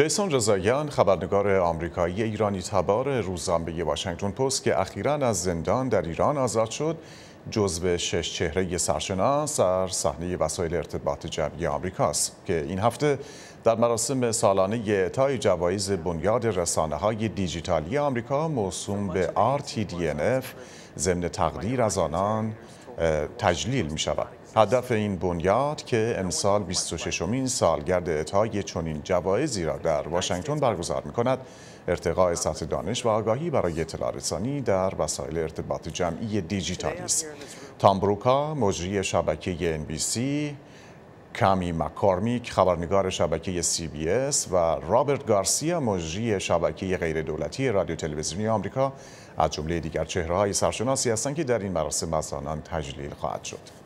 جیسون رزایان، خبرنگار آمریکایی ایرانی تبار روزنامه واشنگتن پست که اخیرا از زندان در ایران آزاد شد جزو شش چهره سرشناس در صحنه وسایل ارتباط جمعی است که این هفته در مراسم سالانه اعطای جوایز بنیاد رسانه های دیجیتالی آمریکا موسوم به RTDNF ضمن تقدیر از آنان تجلیل می شود هدف این بنیاد که امسال 26 مین سالگرد اعطای چنین جوایزی را در واشنگتن برگزار می کند ارتقاء سطح دانش و آگاهی برای اطلاع رسانی در وسایل ارتباط جمعی دیجیتالی است تام مجری شبکه NBC کامی مکارمیک خبرنگار شبکه سی بی اس و رابرت گارسیا مجری شبکه غیردولتی رادیو تلویزیونی آمریکا از جمله دیگر چهره های سرشناسی هستند که در این مراسم از تجلیل خواهد شد.